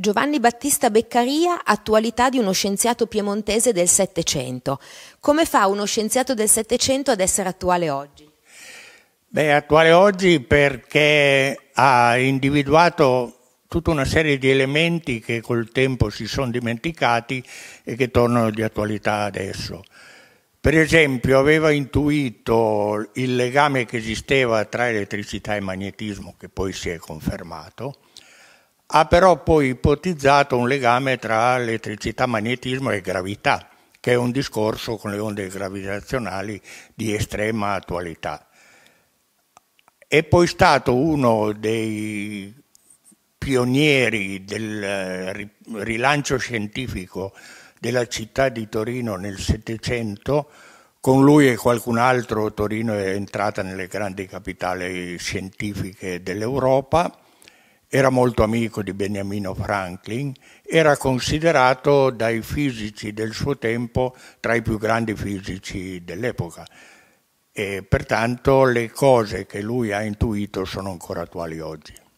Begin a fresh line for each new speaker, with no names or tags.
Giovanni Battista Beccaria, attualità di uno scienziato piemontese del Settecento. Come fa uno scienziato del Settecento ad essere attuale oggi?
Beh, attuale oggi perché ha individuato tutta una serie di elementi che col tempo si sono dimenticati e che tornano di attualità adesso. Per esempio aveva intuito il legame che esisteva tra elettricità e magnetismo, che poi si è confermato, ha però poi ipotizzato un legame tra elettricità, magnetismo e gravità, che è un discorso con le onde gravitazionali di estrema attualità. È poi stato uno dei pionieri del eh, rilancio scientifico della città di Torino nel Settecento, con lui e qualcun altro Torino è entrata nelle grandi capitali scientifiche dell'Europa era molto amico di Beniamino Franklin, era considerato dai fisici del suo tempo tra i più grandi fisici dell'epoca e pertanto le cose che lui ha intuito sono ancora attuali oggi.